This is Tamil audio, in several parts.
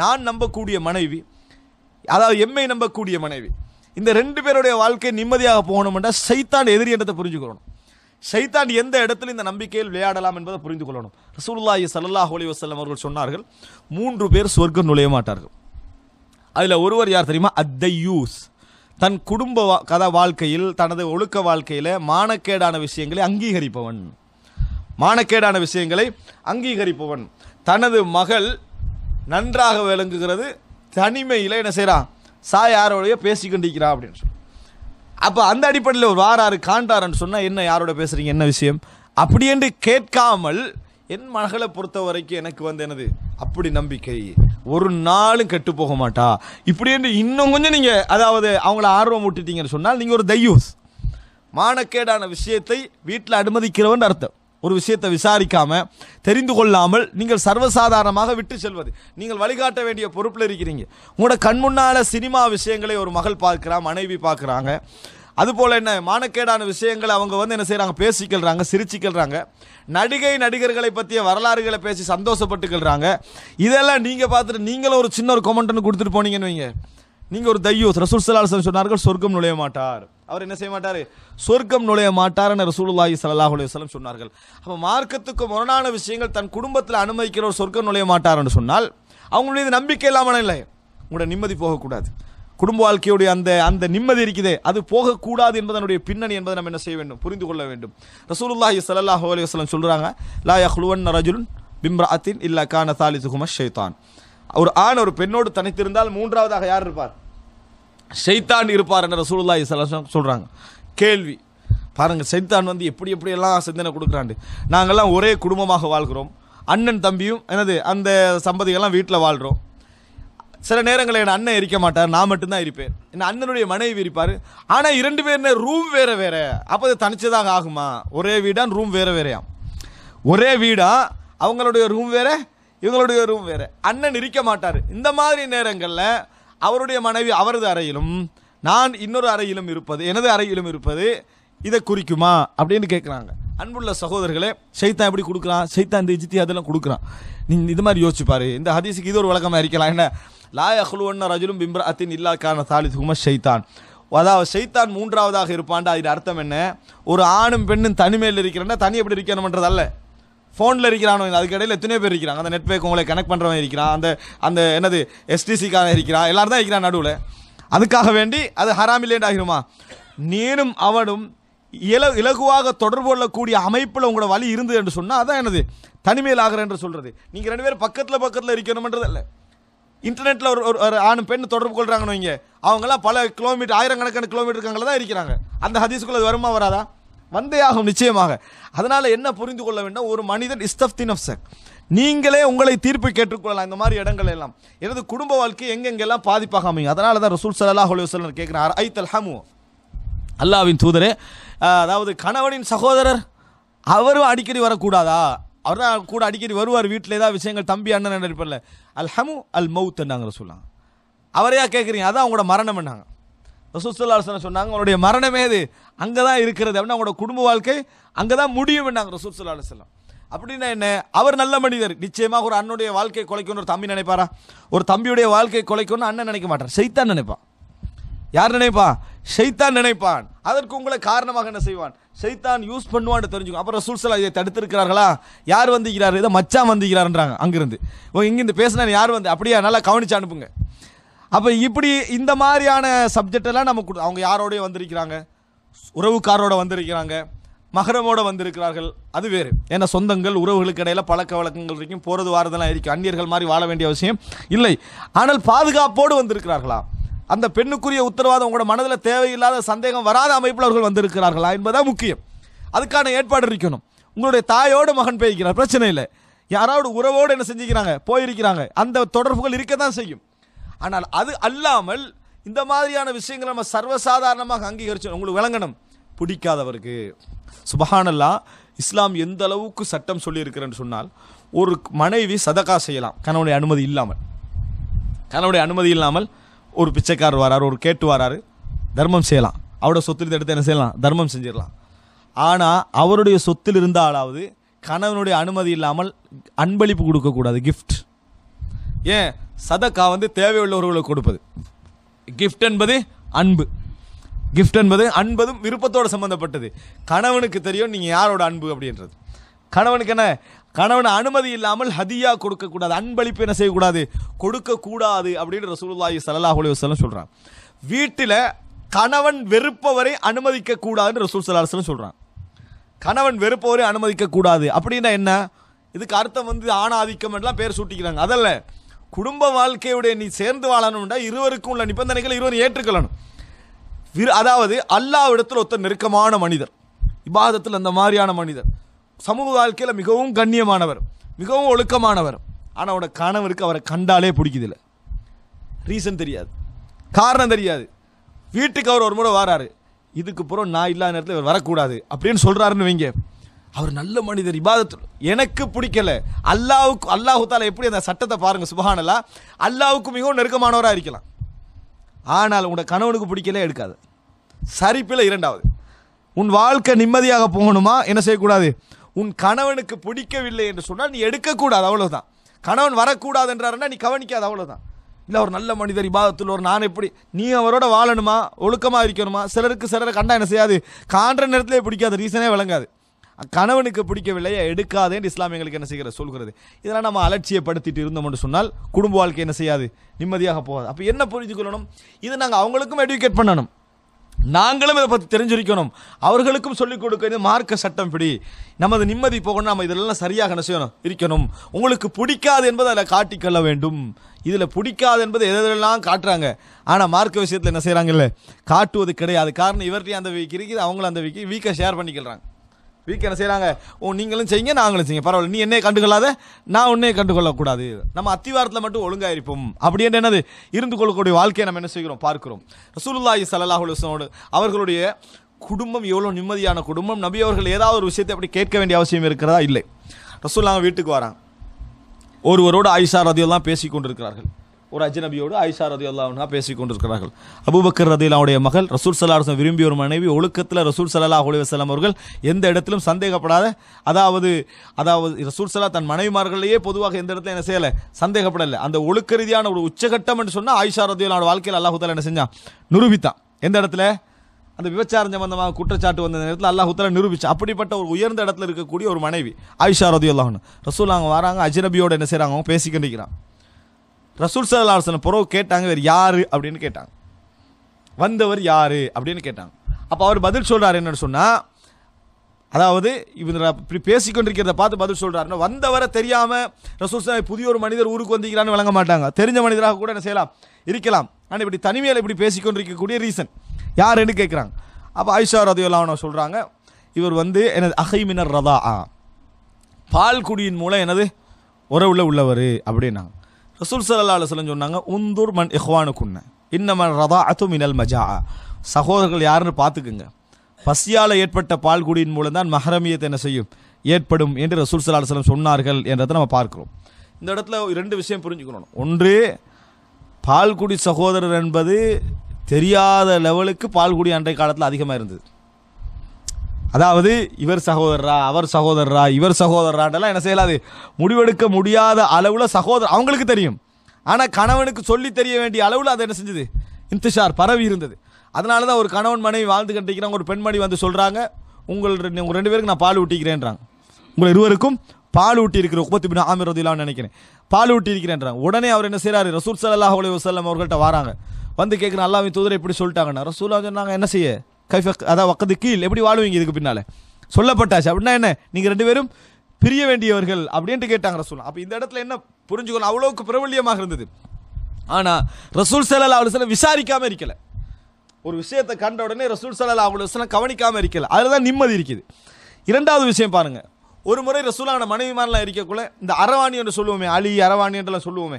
நான் நம்பக்கூடிய மனைவி அதாவது எம்மை நம்பக்கூடிய மனைவி இந்த ரெண்டு பேருடைய வாழ்க்கை நிம்மதியாக போகணும்னா சைத்தான் எதிரி என்றதை புரிஞ்சுக்கொள்ளணும் சைத்தான் எந்த இடத்துல இந்த நம்பிக்கையில் விளையாடலாம் என்பதை புரிந்து கொள்ளணும் ரசூல்லாஹி சல்லா ஹோலி வசல்லம் அவர்கள் சொன்னார்கள் மூன்று பேர் சொர்க்கம் நுழைய மாட்டார்கள் அதில் ஒருவர் யார் தெரியுமா அத்தையூஸ் தன் குடும்ப கதை வாழ்க்கையில் தனது ஒழுக்க வாழ்க்கையில் மானக்கேடான விஷயங்களை அங்கீகரிப்பவன் மானக்கேடான விஷயங்களை அங்கீகரிப்பவன் தனது மகள் நன்றாக விளங்குகிறது தனிமையில் என்ன செய்கிறான் சாய் யாரோடைய பேசிக்கொண்டிருக்கிறான் அப்படின்னு சொல்லி அப்போ அந்த அடிப்படையில் ஒரு வாராரு காண்டாரன்னு சொன்னால் என்ன யாரோட பேசுகிறீங்க என்ன விஷயம் அப்படி என்று கேட்காமல் என் மகளை பொறுத்த வரைக்கும் எனக்கு வந்து எனது அப்படி நம்பிக்கை ஒரு நாளும் கெட்டு போக மாட்டா இப்படி என்று இன்னும் கொஞ்சம் நீங்கள் அதாவது அவங்கள ஆர்வம் விட்டுட்டீங்கன்னு சொன்னால் நீங்கள் ஒரு தையூஸ் மானக்கேடான விஷயத்தை வீட்டில் அனுமதிக்கிறவன் அர்த்தம் ஒரு விஷயத்தை விசாரிக்காம தெரிந்து கொள்ளாமல் நீங்கள் சர்வசாதாரணமாக விட்டு செல்வது நீங்கள் வழிகாட்ட வேண்டிய பொறுப்பில் இருக்கிறீங்க உங்களோட கண் முன்னால் சினிமா விஷயங்களை ஒரு மகள் பார்க்குறா மனைவி பார்க்குறாங்க அதுபோல் என்ன மானக்கேடான விஷயங்களை அவங்க வந்து என்ன செய்கிறாங்க பேசிக்கிறாங்க சிரிச்சிக்கிறாங்க நடிகை நடிகர்களை பற்றிய வரலாறுகளை பேசி சந்தோஷப்பட்டுக்கிறாங்க இதெல்லாம் நீங்கள் பார்த்துட்டு நீங்களும் ஒரு சின்ன ஒரு கொமெண்ட்னு கொடுத்துட்டு போனீங்கன்னு வைங்க நீங்க ஒரு தையூஸ் ரசூல் சலாஹ் சொன்னார்கள் சொர்க்கம் நுழைய மாட்டார் அவர் என்ன செய்ய மாட்டார் சொர்க்கம் நுழைய மாட்டார் என ரசூலுல்லாஹி சல்லாஹ் அலுவலம் சொன்னார்கள் அப்போ மார்க்கத்துக்கு முரணான விஷயங்கள் தன் குடும்பத்தில் அனுமதிக்கிறவர் சொர்க்கம் நுழைய மாட்டார் என்று சொன்னால் அவங்களுடைய நம்பிக்கை இல்லாமல் இல்லை உங்களோட நிம்மதி போகக்கூடாது குடும்ப வாழ்க்கையுடைய அந்த அந்த நிம்மதி இருக்குதே அது போகக்கூடாது என்பதனுடைய பின்னணி என்பதை நம்ம என்ன செய்ய வேண்டும் புரிந்து கொள்ள வேண்டும் ரசூலுல்லாஹி சல்லாஹ் அலுவலம் சொல்கிறாங்க லா யஹ்லுவன் ரஜுன் பிம்ரா அத்தின் இல்லா கான தாலிதுகும ஷைத்தான் ஒரு ஆண் ஒரு பெண்ணோடு தனித்திருந்தால் மூன்றாவதாக யார் இருப்பார் ஷைத்தான் இருப்பார் என்ற சூழலா சில சொல்கிறாங்க கேள்வி பாருங்கள் சைத்தான் வந்து எப்படி எப்படியெல்லாம் சிந்தனை கொடுக்குறாண்டு நாங்கள்லாம் ஒரே குடும்பமாக வாழ்கிறோம் அண்ணன் தம்பியும் எனது அந்த சம்பதிகள்லாம் வீட்டில் வாழ்கிறோம் சில நேரங்களில் என் அண்ணன் எரிக்க மாட்டார் நான் மட்டும்தான் இருப்பேன் என்ன அண்ணனுடைய மனைவி இருப்பார் ஆனால் இரண்டு பேர் ரூம் வேறு வேறு அப்போ தனிச்சதாக ஆகுமா ஒரே வீடான் ரூம் வேறு வேறையாம் ஒரே வீடா அவங்களுடைய ரூம் வேறு இவங்களுடைய ரூம் வேறு அண்ணன் இருக்க மாட்டார் இந்த மாதிரி நேரங்களில் அவருடைய மனைவி அவரது அறையிலும் நான் இன்னொரு அறையிலும் இருப்பது எனது அறையிலும் இருப்பது இதை குறிக்குமா அப்படின்னு கேட்குறாங்க அன்புள்ள சகோதரர்களே சைத்தா எப்படி கொடுக்குறான் சைத்தான் இந்த இஜித்தி அதெல்லாம் கொடுக்குறான் நீ இது மாதிரி யோசிச்சுப்பாரு இந்த ஹதீஸுக்கு இது ஒரு வழக்கமாக இருக்கலாம் என்ன லாய் அஹ்லுவன்ன ரஜுலும் பிம்ரா அத்தின் இல்லா கான தாலிதுகுமா ஷைத்தான் அதாவது சைத்தான் மூன்றாவதாக இருப்பான்டா அதில் அர்த்தம் என்ன ஒரு ஆணும் பெண்ணும் தனிமையில் இருக்கிறேன்னா தனி எப்படி இருக்கணும்ன்றதல்ல ஃபோனில் இருக்கிறானோ அதுக்கு இடையில் எத்தனையோ பேர் இருக்கிறாங்க அந்த நெட்ஒர்க் உங்களை கனெக்ட் பண்ணுறவன் இருக்கிறான் அந்த அந்த என்னது எஸ்டிசிக்காக இருக்கிறான் எல்லோரும் தான் இருக்கிறான் நடுவில் அதுக்காக வேண்டி அது ஹராமில்லேண்ட் ஆகிருமா நீனும் அவனும் இல இலகுவாக தொடர்பு கொள்ளக்கூடிய அமைப்பில் உங்களோட வழி இருந்தது என்று சொன்னால் அதான் எனது தனிமையில் ஆகிறேன் என்று சொல்கிறது நீங்கள் ரெண்டு பேரும் பக்கத்தில் பக்கத்தில் இருக்கணுமன்றது இல்லை இன்டர்நெட்டில் ஒரு ஒரு ஆணும் பெண் தொடர்பு கொள்கிறாங்கன்னு வைங்க அவங்களாம் பல கிலோமீட்டர் ஆயிரக்கணக்கான கிலோமீட்டருக்காங்களா தான் இருக்கிறாங்க அந்த ஹதீஸுக்குள்ளே வருமா வராதா வந்தையாகும் நிச்சயமாக அதனால் என்ன புரிந்து கொள்ள வேண்டும் ஒரு மனிதன் இஸ்தப்தின் ஆஃப் நீங்களே உங்களை தீர்ப்பு கேட்டுக்கொள்ளலாம் இந்த மாதிரி இடங்கள் எல்லாம் எனது குடும்ப வாழ்க்கை எங்கெங்கெல்லாம் பாதிப்பாக அமையும் அதனால தான் ரசூல் சல்லாஹ் அலுவலர் கேட்குறார் ஐ தல் ஹமு அல்லாவின் தூதரே அதாவது கணவனின் சகோதரர் அவரும் அடிக்கடி வரக்கூடாதா அவர் கூட அடிக்கடி வருவார் வீட்டில் ஏதாவது விஷயங்கள் தம்பி அண்ணன் நினைப்பில்ல அல் ஹமு அல் மவுத் என்னாங்கிற சொல்லலாம் அவரையா கேட்குறீங்க அதான் அவங்களோட மரணம் என்னாங்க ரசூசல்லாசன சொன்னாங்க உங்களுடைய மரணமே அது அங்கே தான் இருக்கிறது அப்படின்னா அவங்களோட குடும்ப வாழ்க்கை அங்கே தான் முடியும் நாங்கள் ரசூசல்லாசல்லாம் அப்படின்னா என்ன அவர் நல்ல மனிதர் நிச்சயமாக ஒரு அண்ணனுடைய வாழ்க்கை குலைக்கணும் ஒரு தம்பி நினைப்பாரா ஒரு தம்பியுடைய வாழ்க்கை குலைக்கணும்னு அண்ணன் நினைக்க மாட்டார் சைத்தான் நினைப்பான் யார் நினைப்பான் ஷைத்தான் நினைப்பான் அதற்கு உங்களை காரணமாக என்ன செய்வான் ஷைத்தான் யூஸ் பண்ணுவான்னு தெரிஞ்சுக்கும் அப்புறம் சூழ்சலா இதை தடுத்திருக்கிறார்களா யார் வந்துக்கிறார் இதை மச்சான் வந்துக்கிறாருன்றாங்க அங்கிருந்து இவங்க இங்கிருந்து பேசினா யார் வந்து அப்படியா நல்லா கவனிச்சு அனுப்புங்க அப்போ இப்படி இந்த மாதிரியான சப்ஜெக்டெல்லாம் நம்ம கொடு அவங்க யாரோடய வந்திருக்கிறாங்க உறவுக்காரோட வந்திருக்கிறாங்க மகரமோடு வந்திருக்கிறார்கள் அது வேறு ஏன்னா சொந்தங்கள் உறவுகளுக்கு இடையில் பழக்க வழக்கங்கள் இருக்கும் போகிறது வாரதெல்லாம் இருக்கும் அந்நியர்கள் மாதிரி வாழ வேண்டிய அவசியம் இல்லை ஆனால் பாதுகாப்போடு வந்திருக்கிறார்களா அந்த பெண்ணுக்குரிய உத்தரவாதம் உங்களோட மனதில் தேவையில்லாத சந்தேகம் வராத அமைப்பில் அவர்கள் வந்திருக்கிறார்களா என்பதான் முக்கியம் அதுக்கான ஏற்பாடு இருக்கணும் உங்களுடைய தாயோடு மகன் போயிருக்கிறார் பிரச்சனை இல்லை யாராவது உறவோடு என்ன செஞ்சுக்கிறாங்க போயிருக்கிறாங்க அந்த தொடர்புகள் இருக்க தான் செய்யும் ஆனால் அது அல்லாமல் இந்த மாதிரியான விஷயங்களை நம்ம சர்வசாதாரணமாக அங்கீகரிச்சு உங்களுக்கு விளங்கணும் பிடிக்காதவருக்கு சுபஹானல்லா இஸ்லாம் எந்த அளவுக்கு சட்டம் சொல்லியிருக்கிறேன்னு சொன்னால் ஒரு மனைவி சதக்கா செய்யலாம் கணவனுடைய அனுமதி இல்லாமல் கணவனுடைய அனுமதி இல்லாமல் ஒரு பிச்சைக்காரர் வராரு ஒரு கேட்டு வராரு தர்மம் செய்யலாம் அவரோட சொத்து எடுத்து என்ன செய்யலாம் தர்மம் செஞ்சிடலாம் ஆனால் அவருடைய சொத்தில் இருந்தாலாவது கணவனுடைய அனுமதி இல்லாமல் அன்பளிப்பு கொடுக்கக்கூடாது கிஃப்ட் ஏன் சதக்கா வந்து தேவையுள்ளவர்களுக்கு கொடுப்பது கிஃப்ட் என்பது அன்பு கிஃப்ட் என்பது அன்பதும் விருப்பத்தோடு சம்மந்தப்பட்டது கணவனுக்கு தெரியும் நீங்கள் யாரோட அன்பு அப்படின்றது கணவனுக்கு என்ன கணவன் அனுமதி இல்லாமல் ஹதியாக கொடுக்கக்கூடாது அன்பளிப்பு என்ன செய்யக்கூடாது கொடுக்கக்கூடாது அப்படின்னு ரசூலுல்லாஹி சல்லாஹ் அலி வசலம் சொல்கிறான் வீட்டில் கணவன் வெறுப்பவரை அனுமதிக்க கூடாதுன்னு ரசூல் சல்லாஹ் சொல்கிறான் கணவன் வெறுப்பவரை அனுமதிக்க கூடாது அப்படின்னா என்ன இதுக்கு அர்த்தம் வந்து ஆணாதிக்கம் எல்லாம் பேர் சூட்டிக்கிறாங்க அதில் குடும்ப வாழ்க்கையுடைய நீ சேர்ந்து வாழணும்டா இருவருக்கும் உள்ள நிபந்தனைகளை இருவர் ஏற்றுக்கொள்ளணும் அதாவது அல்லாவிடத்தில் ஒருத்தர் நெருக்கமான மனிதர் இபாதத்தில் அந்த மாதிரியான மனிதர் சமூக வாழ்க்கையில் மிகவும் கண்ணியமானவர் மிகவும் ஒழுக்கமானவர் ஆனால் அவட கணவருக்கு அவரை கண்டாலே பிடிக்குதில்ல ரீசன் தெரியாது காரணம் தெரியாது வீட்டுக்கு அவர் ஒரு முறை வராரு இதுக்கு பிறகு நான் இல்லாத நேரத்தில் இவர் வரக்கூடாது அப்படின்னு சொல்கிறாருன்னு வைங்க அவர் நல்ல மனிதர் இபாதத்து எனக்கு பிடிக்கல அல்லாவுக்கு அல்லாஹு தாலா எப்படி அந்த சட்டத்தை பாருங்க சுபஹானல்லா அல்லாவுக்கு மிகவும் நெருக்கமானவராக இருக்கலாம் ஆனால் உங்களோட கணவனுக்கு பிடிக்கல எடுக்காது சரிப்பில் இரண்டாவது உன் வாழ்க்கை நிம்மதியாக போகணுமா என்ன செய்யக்கூடாது உன் கணவனுக்கு பிடிக்கவில்லை என்று சொன்னால் நீ எடுக்கக்கூடாது அவ்வளோதான் கணவன் வரக்கூடாது என்றாருன்னா நீ கவனிக்காது அவ்வளோதான் இல்லை ஒரு நல்ல மனிதர் இபாதத்தில் ஒரு நான் எப்படி நீ அவரோட வாழணுமா ஒழுக்கமாக இருக்கணுமா சிலருக்கு சிலரை கண்டா என்ன செய்யாது காண்ற நேரத்திலே பிடிக்காது ரீசனே விளங்காது கணவனுக்கு பிடிக்கவில்லை எடுக்காதேன்னு இஸ்லாம் எங்களுக்கு என்ன செய்கிற சொல்கிறது இதெல்லாம் நம்ம அலட்சியப்படுத்திட்டு இருந்தோம் என்று சொன்னால் குடும்ப வாழ்க்கை என்ன செய்யாது நிம்மதியாக போகாது அப்போ என்ன புரிஞ்சு கொள்ளணும் இது நாங்கள் அவங்களுக்கும் எடுக்கேட் பண்ணணும் நாங்களும் இதை பற்றி தெரிஞ்சிருக்கணும் அவர்களுக்கும் சொல்லிக் கொடுக்க மார்க்க சட்டம் பிடி நமது நிம்மதி போகணும் நம்ம இதெல்லாம் சரியாக என்ன செய்யணும் இருக்கணும் உங்களுக்கு பிடிக்காது என்பதை அதில் காட்டிக்கொள்ள வேண்டும் இதில் பிடிக்காது என்பது எதெல்லாம் காட்டுறாங்க ஆனால் மார்க்க விஷயத்தில் என்ன செய்கிறாங்கல்ல காட்டுவது கிடையாது காரணம் இவர்கிட்டையும் அந்த வீக்கு இருக்குது அவங்களும் அந்த வீக்கு வீக்கை ஷேர் பண்ணிக்கிறாங்க வீக்கெண்ட் என்ன செய்கிறாங்க ஓ நீங்களும் செய்யுங்க நாங்களும் செய்யுங்க பரவாயில்ல நீ என்னையை கண்டுகொள்ளாத நான் உன்னையே கண்டுகொள்ளக்கூடாது நம்ம அத்திவாரத்தில் மட்டும் ஒழுங்காக இருப்போம் அப்படின்ட்டு என்னது இருந்து கொள்ளக்கூடிய வாழ்க்கையை நம்ம என்ன செய்கிறோம் பார்க்கிறோம் ரசூலுல்லாஹி சல்லாஹ் அலுவலோடு அவர்களுடைய குடும்பம் எவ்வளோ நிம்மதியான குடும்பம் நபி அவர்கள் ஏதாவது ஒரு விஷயத்தை அப்படி கேட்க வேண்டிய அவசியம் இருக்கிறதா இல்லை ரசூல்லாங்க வீட்டுக்கு வரான் ஒருவரோடு ஆயிஷா ரதியெல்லாம் பேசி கொண்டிருக்கிறார்கள் ஒரு அஜ்னபியோடு ஆயிஷா ரதி அல்லாஹா பேசிக் கொண்டிருக்கிறார்கள் அபுபக்கர் ரதிலாவுடைய மகள் ரசூல் சல்லாஹ் விரும்பிய ஒரு மனைவி ஒழுக்கத்தில் ரசூல் சல்லாஹ் அலுவலாம் அவர்கள் எந்த இடத்திலும் சந்தேகப்படாத அதாவது அதாவது ரசூல் சல்லா தன் மனைவிமார்களையே பொதுவாக எந்த இடத்துல என்ன செய்யலை சந்தேகப்படலை அந்த ஒழுக்க ரீதியான ஒரு உச்சகட்டம் என்று சொன்னால் ஆயிஷா அல்லாவோட வாழ்க்கையில் அல்லாஹூத்தாலா என்ன செஞ்சான் நிரூபித்தான் எந்த இடத்துல அந்த விபச்சாரம் சம்பந்தமாக குற்றச்சாட்டு வந்த நேரத்தில் அல்லாஹூத்தல நிரூபிச்சு அப்படிப்பட்ட ஒரு உயர்ந்த இடத்துல இருக்கக்கூடிய ஒரு மனைவி ஆயிஷா ரதி அல்லாஹன் ரசூல் அவங்க வராங்க அஜ்ரபியோட என்ன செய்கிறாங்க பேசிக்கிட்டு இருக்கிறான் ரசூல் சல்லாஹ் புறவு கேட்டாங்க இவர் யார் அப்படின்னு கேட்டாங்க வந்தவர் யார் அப்படின்னு கேட்டாங்க அப்போ அவர் பதில் சொல்கிறார் என்னன்னு சொன்னால் அதாவது இவர் இப்படி பேசிக்கொண்டிருக்கிறத பார்த்து பதில் சொல்கிறாருன்னா வந்தவரை தெரியாமல் ரசூல் சலாஹ் புதிய ஒரு மனிதர் ஊருக்கு வந்திருக்கிறான்னு விளங்க மாட்டாங்க தெரிஞ்ச மனிதராக கூட என்ன செய்யலாம் இருக்கலாம் ஆனால் இப்படி தனிமையில் இப்படி பேசிக்கொண்டிருக்கக்கூடிய ரீசன் யாருன்னு கேட்குறாங்க அப்போ ஐஷா ரதையுல்லான்னு சொல்கிறாங்க இவர் வந்து எனது அகைமினர் ரதா ஆ பால்குடியின் மூலம் எனது உறவுல உள்ளவர் அப்படின்னாங்க ரசூல் சல்லா அலுவலம் சொன்னாங்க உந்தூர் மண் இஹ்வானுக்குன்ன இன்னமன் ரதா அத்து மினல் மஜா சகோதரர்கள் யாருன்னு பார்த்துக்குங்க பசியால் ஏற்பட்ட பால்குடியின் மூலம் தான் மஹரமியத்தை என்ன செய்யும் ஏற்படும் என்று ரசூல் சல்லா அலுவலம் சொன்னார்கள் என்றதை நம்ம பார்க்குறோம் இந்த இடத்துல ரெண்டு விஷயம் புரிஞ்சுக்கணும் ஒன்று பால்குடி சகோதரர் என்பது தெரியாத லெவலுக்கு பால்குடி அன்றைய காலத்தில் அதிகமாக இருந்தது அதாவது இவர் சகோதரரா அவர் சகோதரரா இவர் சகோதரராட்டெல்லாம் என்ன செய்யலாது முடிவெடுக்க முடியாத அளவில் சகோதரர் அவங்களுக்கு தெரியும் ஆனால் கணவனுக்கு சொல்லி தெரிய வேண்டிய அளவில் அதை என்ன செஞ்சது இன்திஷார் பரவி இருந்தது அதனால தான் ஒரு கணவன் மனைவி வாழ்ந்து கண்டிக்கிறாங்க ஒரு பெண்மணி வந்து சொல்கிறாங்க உங்கள் உங்கள் ரெண்டு பேருக்கு நான் பால் ஊட்டிக்கிறேன்றாங்க உங்கள் இருவருக்கும் பால் ஊட்டி இருக்கிற உப்பத்தி பின் ஆமிர் நினைக்கிறேன் பால் ஊட்டி இருக்கிறேன்றாங்க உடனே அவர் என்ன செய்கிறார் ரசூல் சல்லாஹ் அலி வசல்லம் அவர்கள்ட்ட வராங்க வந்து கேட்குறேன் அல்லாவின் தூதரை இப்படி சொல்லிட்டாங்கன்னா ரசூலா சொன்னாங்க என்ன செய்ய கைஃப அதான் வக்கது கீழ் எப்படி வாழுவீங்க இதுக்கு பின்னால் சொல்லப்பட்டாச்சு அப்படின்னா என்ன நீங்கள் ரெண்டு பேரும் பிரிய வேண்டியவர்கள் அப்படின்ட்டு கேட்டாங்க ரசூல் அப்போ இந்த இடத்துல என்ன புரிஞ்சுக்கணும் அவ்வளோக்கு பிரபல்யமாக இருந்தது ஆனால் ரசூல் சலல்லா சில விசாரிக்காமல் இருக்கலை ஒரு விஷயத்தை கண்ட உடனே ரசூல் சலல்லா சில கவனிக்காமல் இருக்கலை அதில் தான் நிம்மதி இருக்குது இரண்டாவது விஷயம் பாருங்கள் ஒரு முறை ரசூலான மனைவிமாரெலாம் இருக்கக்குள்ள இந்த அரவாணி என்று சொல்லுவோமே அலி அரவாணி என்றெல்லாம் சொல்லுவோமே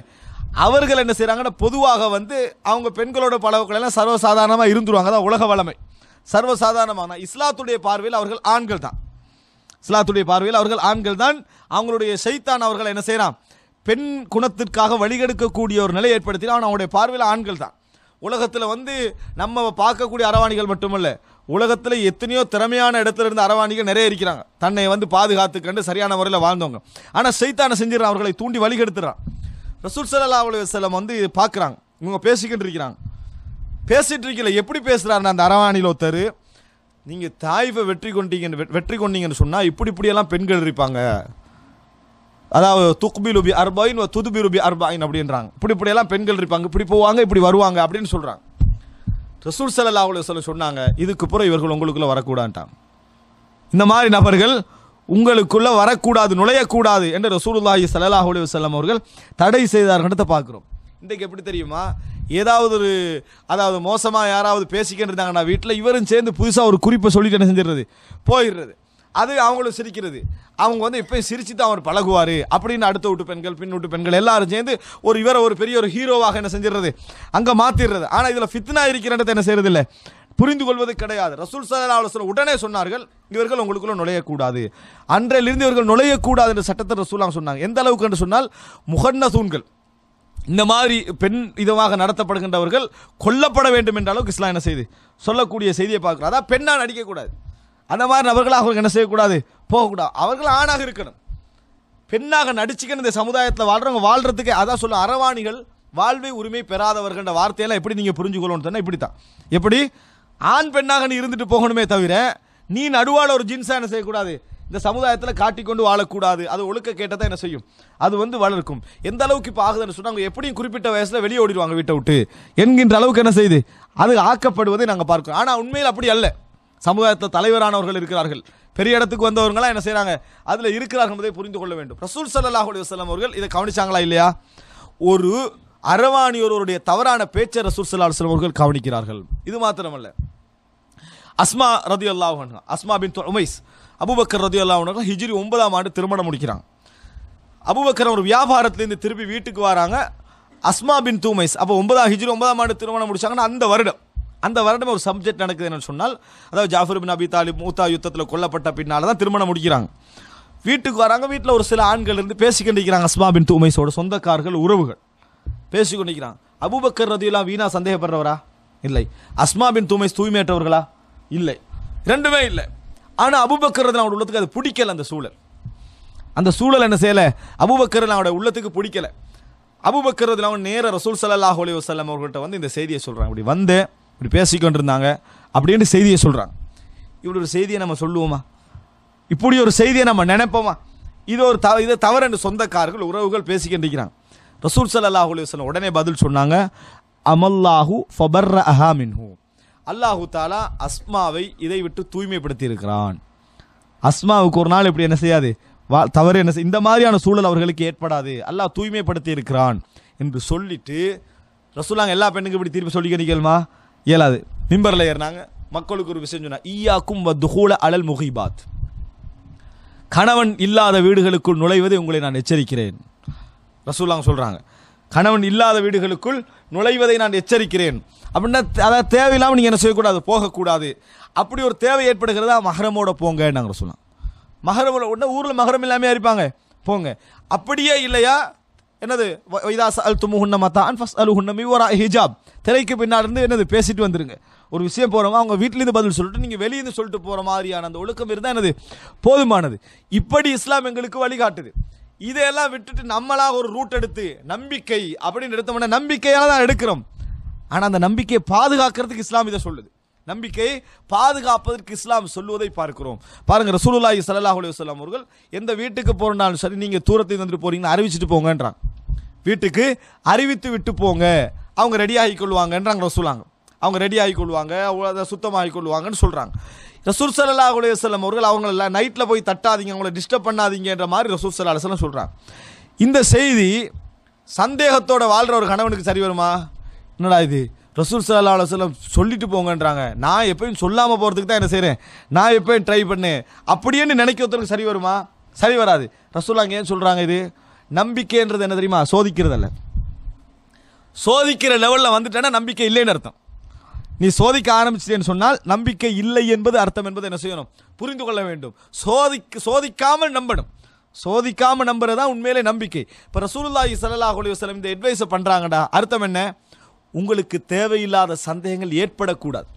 அவர்கள் என்ன செய்கிறாங்கன்னா பொதுவாக வந்து அவங்க பெண்களோட பழவுக்களெல்லாம் சர்வசாதாரணமாக இருந்துருவாங்க தான் உலக வளமை சர்வசாதாரணமான இஸ்லாத்துடைய பார்வையில் அவர்கள் ஆண்கள் தான் இஸ்லாத்துடைய பார்வையில் அவர்கள் ஆண்கள் தான் அவங்களுடைய சைத்தான் அவர்கள் என்ன செய்கிறான் பெண் குணத்திற்காக வழிகெடுக்கக்கூடிய ஒரு நிலை ஏற்படுத்தினால் அவனுடைய பார்வையில் ஆண்கள் தான் உலகத்தில் வந்து நம்ம பார்க்கக்கூடிய அரவாணிகள் மட்டுமல்ல உலகத்தில் எத்தனையோ திறமையான இடத்துல இருந்து அரவாணிகள் நிறைய இருக்கிறாங்க தன்னை வந்து பாதுகாத்துக்கண்டு சரியான முறையில் வாழ்ந்தவங்க ஆனால் சைத்தான செஞ்சிடறான் அவர்களை தூண்டி வழிகெடுத்துறான் ரசூல் சல்லா அலி வந்து பார்க்குறாங்க இவங்க பேசிக்கிட்டு இருக்கிறாங்க பேசிட்டு இருக்கல எப்படி பேசுகிறாருண்ணா அந்த அரவாணியில் ஒருத்தர் நீங்கள் தாய்வை வெற்றி கொண்டீங்கன்னு வெற்றி கொண்டீங்கன்னு சொன்னால் இப்படி இப்படியெல்லாம் பெண்கள் இருப்பாங்க அதாவது துக்பி லுபி அர்பாயின் துதுபி லுபி அர்பாயின் அப்படின்றாங்க இப்படி இப்படியெல்லாம் பெண்கள் இருப்பாங்க இப்படி போவாங்க இப்படி வருவாங்க அப்படின்னு சொல்கிறாங்க ரசூல் சல்லா அவளை சொல்ல சொன்னாங்க இதுக்கு பிறகு இவர்கள் உங்களுக்குள்ளே வரக்கூடான்ட்டாங்க இந்த மாதிரி நபர்கள் உங்களுக்குள்ளே வரக்கூடாது நுழையக்கூடாது என்று ரசூலுல்லாஹி சல்லாஹ் அலி அவர்கள் தடை செய்தார்ன்றதை பார்க்குறோம் இன்றைக்கு எப்படி தெரியுமா ஏதாவது ஒரு அதாவது மோசமாக யாராவது பேசிக்கிட்டு இருந்தாங்கன்னா வீட்டில் இவரும் சேர்ந்து புதுசாக ஒரு குறிப்பை சொல்லிட்டு என்ன செஞ்சிடுறது போயிடுறது அது அவங்களும் சிரிக்கிறது அவங்க வந்து இப்போயும் சிரிச்சு தான் அவர் பழகுவார் அப்படின்னு அடுத்த விட்டு பெண்கள் பின் விட்டு பெண்கள் எல்லாரும் சேர்ந்து ஒரு இவரை ஒரு பெரிய ஒரு ஹீரோவாக என்ன செஞ்சிடுறது அங்கே மாற்றிடுறது ஆனால் இதில் ஃபித்னா இடத்தை என்ன செய்யறது இல்லை புரிந்து கொள்வது கிடையாது ரசூல் சல்லா ஆலோசனை உடனே சொன்னார்கள் இவர்கள் உங்களுக்குள்ள நுழையக்கூடாது அன்றையிலிருந்து இவர்கள் நுழையக்கூடாது என்ற சட்டத்தை ரசூலாம் சொன்னாங்க எந்த அளவுக்கு என்று சொன்னால் முகன்னசூன்கள் இந்த மாதிரி பெண் இதுவாக நடத்தப்படுகின்றவர்கள் கொல்லப்பட வேண்டும் என்ற அளவுக்கு இஸ்லாம் என்ன செய்து சொல்லக்கூடிய செய்தியை பார்க்குறோம் அதான் பெண்ணாக நடிக்கக்கூடாது அந்த மாதிரி நபர்களாக அவர்கள் என்ன செய்யக்கூடாது போகக்கூடாது அவர்கள் ஆணாக இருக்கணும் பெண்ணாக நடிச்சுக்கணும் இந்த சமுதாயத்தில் வாழ்கிறவங்க வாழ்கிறதுக்கு அதான் சொல்ல அறவாணிகள் வாழ்வை உரிமை பெறாதவர்கள்ன்ற வார்த்தையெல்லாம் எப்படி நீங்கள் புரிஞ்சுக்கொள்ளணும்னு சொன்னால் இப்படி தான் எப்படி ஆண் பெண்ணாக நீ இருந்துட்டு போகணுமே தவிர நீ நடுவால் ஒரு ஜீன்ஸாக என்ன செய்யக்கூடாது இந்த சமுதாயத்தில் காட்டிக்கொண்டு வாழக்கூடாது அது ஒழுக்க கேட்டதான் என்ன செய்யும் அது வந்து வளர்க்கும் எந்த அளவுக்கு இப்போ ஆகுதுன்னு சொன்னால் எப்படியும் குறிப்பிட்ட வயசில் வெளியே ஓடிடுவாங்க வீட்டை விட்டு என்கின்ற அளவுக்கு என்ன செய்யுது அது ஆக்கப்படுவதை நாங்கள் பார்க்கிறோம் ஆனால் உண்மையில் அப்படி அல்ல சமுதாயத்தில் தலைவரானவர்கள் இருக்கிறார்கள் பெரிய இடத்துக்கு வந்தவர்களாம் என்ன செய்கிறாங்க அதில் இருக்கிறார்கள் என்பதை புரிந்து கொள்ள வேண்டும் ரசூல் சல்லாஹ் அலி வஸ்லாம் அவர்கள் இதை கவனிச்சாங்களா இல்லையா ஒரு அரவாணியோருடைய தவறான பேச்சை ரசூல் சல்லா அலுவலம் அவர்கள் கவனிக்கிறார்கள் இது மாத்திரமல்ல அஸ்மா ரதி அல்லாஹ் அஸ்மா பின் உமைஸ் அபுபக்கர் ரதி அல்லாவுனாலும் ஹிஜிரி ஒன்பதாம் ஆண்டு திருமணம் முடிக்கிறாங்க அபுபக்கர் ஒரு வியாபாரத்துலேருந்து திருப்பி வீட்டுக்கு வராங்க அஸ்மா பின் தூமைஸ் அப்போ ஒன்பதாம் ஹிஜிரி ஒன்பதாம் ஆண்டு திருமணம் முடிச்சாங்கன்னா அந்த வருடம் அந்த வருடம் ஒரு சப்ஜெக்ட் நடக்குது என்னன்னு சொன்னால் அதாவது ஜாஃபர் பின் அபி தாலிப் மூத்தா யுத்தத்தில் கொல்லப்பட்ட பின்னால் தான் திருமணம் முடிக்கிறாங்க வீட்டுக்கு வராங்க வீட்டில் ஒரு சில ஆண்கள் இருந்து பேசிக்கொண்டிருக்கிறாங்க அஸ்மா பின் தூமைஸோட சொந்தக்காரர்கள் உறவுகள் பேசிக்கொண்டிருக்கிறாங்க அபுபக்கர் ரதியெல்லாம் வீணா சந்தேகப்படுறவரா இல்லை அஸ்மா பின் தூமைஸ் தூய்மையற்றவர்களா இல்லை ரெண்டுமே இல்லை ஆனால் அபுபக்கர் அவனோட உள்ளத்துக்கு அது பிடிக்கல அந்த சூழல் அந்த சூழல் என்ன செய்யலை அபுபக்கர் அவனோட உள்ளத்துக்கு பிடிக்கல அபுபக்கர் அவன் நேர ரசூல் சல்லாஹ் அலி வசல்லம் அவர்கிட்ட வந்து இந்த செய்தியை சொல்கிறாங்க இப்படி வந்து இப்படி பேசிக்கொண்டிருந்தாங்க அப்படின்னு செய்தியை சொல்கிறாங்க இப்படி ஒரு செய்தியை நம்ம சொல்லுவோமா இப்படி ஒரு செய்தியை நம்ம நினைப்போமா இது ஒரு த இதை தவறு என்று சொந்தக்காரர்கள் உறவுகள் பேசிக்கின்றிருக்கிறாங்க ரசூல் சல்லாஹ் அலி வசல்லம் உடனே பதில் சொன்னாங்க அமல்லாஹு ஃபபர் அஹாமின் ஹூ அல்லாஹு தாலா அஸ்மாவை இதை விட்டு தூய்மைப்படுத்தி இருக்கிறான் அஸ்மாவுக்கு ஒரு நாள் இப்படி என்ன செய்யாது வா தவறு என்ன இந்த மாதிரியான சூழல் அவர்களுக்கு ஏற்படாது அல்லாஹ் தூய்மைப்படுத்தி இருக்கிறான் என்று சொல்லிட்டு ரசூலாங்க எல்லா பெண்ணுக்கும் இப்படி திருப்பி சொல்லிக்கிறீங்களா இயலாது மிம்பரில் ஏறினாங்க மக்களுக்கு ஒரு விஷயம் சொன்னால் ஈயாக்கும் வதுகூல அலல் முகிபாத் கணவன் இல்லாத வீடுகளுக்குள் நுழைவதை உங்களை நான் எச்சரிக்கிறேன் ரசூலாங்க சொல்கிறாங்க கணவன் இல்லாத வீடுகளுக்குள் நுழைவதை நான் எச்சரிக்கிறேன் அப்படின்னா அதாவது தேவையில்லாமல் நீங்கள் என்ன செய்யக்கூடாது போகக்கூடாது அப்படி ஒரு தேவை ஏற்படுகிறதா மகரமோட போங்க நாங்கள் சொல்லலாம் மகரமோட உடனே ஊரில் மகரம் இல்லாமல் இருப்பாங்க போங்க அப்படியே இல்லையா என்னது வைதாஸ் அல் துமுகுன்ன மத்தான் அன் ஃபஸ்ட் அலு ஹுன்ன மிவரா ஹிஜாப் திரைக்கு பின்னாடி என்னது பேசிட்டு வந்துருங்க ஒரு விஷயம் போகிறோமா அவங்க வீட்டிலேருந்து பதில் சொல்லிட்டு நீங்கள் வெளியேருந்து சொல்லிட்டு போகிற மாதிரியான அந்த ஒழுக்கம் இருந்தால் என்னது போதுமானது இப்படி இஸ்லாம் எங்களுக்கு வழிகாட்டுது இதையெல்லாம் விட்டுட்டு நம்மளாக ஒரு ரூட் எடுத்து நம்பிக்கை அப்படின்னு எடுத்தோம்னா நம்பிக்கையால் தான் எடுக்கிறோம் ஆனால் அந்த நம்பிக்கையை பாதுகாக்கிறதுக்கு இஸ்லாம் இதை சொல்லுது நம்பிக்கையை பாதுகாப்பதற்கு இஸ்லாம் சொல்லுவதை பார்க்கிறோம் பாருங்க ரசூலுல்லாஹி சல்லாஹ் அலுவலாம் அவர்கள் எந்த வீட்டுக்கு போகிறனாலும் சரி நீங்கள் தூரத்தை வந்துட்டு போகிறீங்கன்னு அறிவிச்சிட்டு போங்கன்றாங்க வீட்டுக்கு அறிவித்து விட்டு போங்க அவங்க ரெடி ஆகிக்கொள்வாங்கன்றாங்க ரசூலாங்க அவங்க ரெடி ஆகிக்கொள்வாங்க அதை சுத்தமாகிக்கொள்வாங்கன்னு சொல்கிறாங்க ரசூல் சல்லா அலுவலம் அவர்கள் அவங்களெல்லாம் நைட்டில் போய் தட்டாதீங்க அவங்கள டிஸ்டர்ப் பண்ணாதீங்கன்ற மாதிரி ரசூல் சல்லா அலுவலம் சொல்கிறாங்க இந்த செய்தி சந்தேகத்தோட வாழ்கிற ஒரு கணவனுக்கு சரி வருமா என்னடா இது ரசூல் சல்லா அலுவலம் சொல்லிட்டு போங்கன்றாங்க நான் எப்பயும் சொல்லாமல் போகிறதுக்கு தான் என்ன செய்கிறேன் நான் எப்பயும் ட்ரை பண்ணேன் அப்படியேன்னு நினைக்க ஒருத்தருக்கு சரி வருமா சரி வராது ரசூல் ஏன் சொல்கிறாங்க இது நம்பிக்கைன்றது என்ன தெரியுமா சோதிக்கிறதல்ல சோதிக்கிற லெவலில் வந்துட்டேன்னா நம்பிக்கை இல்லைன்னு அர்த்தம் நீ சோதிக்க ஆரம்பிச்சிட்டேன்னு சொன்னால் நம்பிக்கை இல்லை என்பது அர்த்தம் என்பது என்ன செய்யணும் புரிந்து கொள்ள வேண்டும் சோதிக்க சோதிக்காமல் நம்பணும் சோதிக்காமல் நம்புறது தான் உண்மையிலே நம்பிக்கை இப்போ ரசூலுல்லாஹி சல்லாஹ் அலி வஸ்லம் இந்த அட்வைஸை பண்ணுறாங்கடா அர்த்தம் என்ன உங்களுக்கு தேவையில்லாத சந்தேகங்கள் ஏற்படக்கூடாது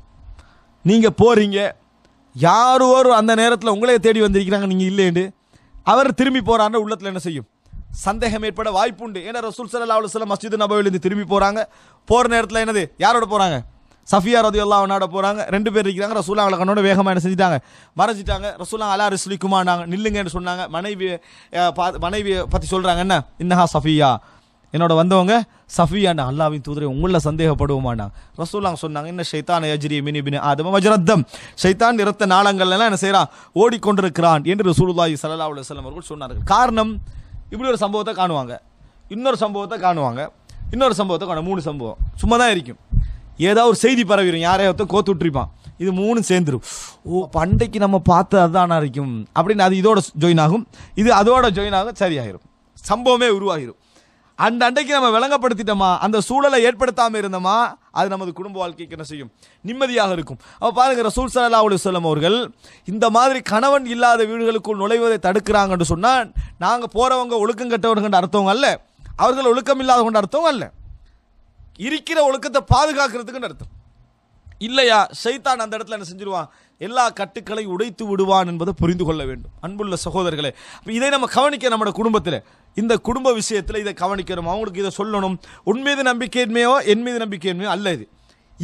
நீங்கள் போகிறீங்க யாரோரும் அந்த நேரத்தில் உங்களே தேடி வந்திருக்கிறாங்க நீங்கள் இல்லைன்னு அவர் திரும்பி போகிறான்னு உள்ளத்தில் என்ன செய்யும் சந்தேகம் ஏற்பட வாய்ப்பு உண்டு ஏன்னா ரசூல் சல்லா அலுவலம் மஸ்ஜித் நபையிலேருந்து திரும்பி போகிறாங்க போகிற நேரத்தில் என்னது யாரோட போகிறாங்க சஃபியா ரதி அல்லா அவனோட போகிறாங்க ரெண்டு பேர் இருக்கிறாங்க ரசூலா அவளை கண்ணோட வேகமாக என்ன செஞ்சுட்டாங்க மறைஞ்சிட்டாங்க ரசூலா அலா நாங்கள் நில்லுங்கன்னு சொன்னாங்க மனைவி மனைவியை பற்றி சொல்கிறாங்க என்ன இன்னஹா சஃபியா என்னோட வந்தவங்க சஃபியாண்டா அல்லாவின் தூதரை உங்களில் சந்தேகப்படுவோமாண்ணா ரசூலாங்க சொன்னாங்க என்ன ஷைத்தான் யஜ்ரி மினி பின் ஆதம வஜ்ரத்தம் ஷைத்தான் நிறத்த நாளங்கள்லாம் என்ன செய்கிறான் ஓடிக்கொண்டிருக்கிறான் என்று ரசூலுல்லாஹி சல்லா அலுவலம் அவர்கள் சொன்னார்கள் காரணம் இப்படி ஒரு சம்பவத்தை காணுவாங்க இன்னொரு சம்பவத்தை காணுவாங்க இன்னொரு சம்பவத்தை காணும் மூணு சம்பவம் சும்மா தான் இருக்கும் ஏதாவது ஒரு செய்தி பரவிடும் ஒருத்தர் கோத்து விட்டுருப்பான் இது மூணும் சேர்ந்துடும் ஓ பண்டைக்கு நம்ம பார்த்து அதுதானா இருக்கும் அப்படின்னு அது இதோட ஜாயின் ஆகும் இது அதோட ஜாயின் ஆகும் சரியாயிரும் சம்பவமே உருவாகிடும் அந்த அண்டைக்கு நம்ம விளங்கப்படுத்திட்டோமா அந்த சூழலை ஏற்படுத்தாமல் இருந்தோமா அது நமது குடும்ப வாழ்க்கைக்கு என்ன செய்யும் நிம்மதியாக இருக்கும் அப்போ பாருங்க ரசூல் சலா அலி சொல்லம் அவர்கள் இந்த மாதிரி கணவன் இல்லாத வீடுகளுக்குள் நுழைவதை தடுக்கிறாங்கன்னு சொன்னால் நாங்கள் போகிறவங்க ஒழுக்கம் கட்டவர்கள் அர்த்தம் அல்ல அவர்கள் ஒழுக்கம் இல்லாத கொண்டு அர்த்தம் அல்ல இருக்கிற ஒழுக்கத்தை பாதுகாக்கிறதுக்குன்னு அர்த்தம் இல்லையா சைத்தான் அந்த இடத்துல என்ன செஞ்சிருவான் எல்லா கட்டுக்களை உடைத்து விடுவான் என்பதை புரிந்து கொள்ள வேண்டும் அன்புள்ள சகோதரர்களே இதை நம்ம கவனிக்க நம்ம குடும்பத்தில் இந்த குடும்ப விஷயத்தில் இதை கவனிக்கணும் அவங்களுக்கு இதை சொல்லணும் உன் மீது நம்பிக்கையின்மையோ என் மீது நம்பிக்கையின்மையோ அல்ல இது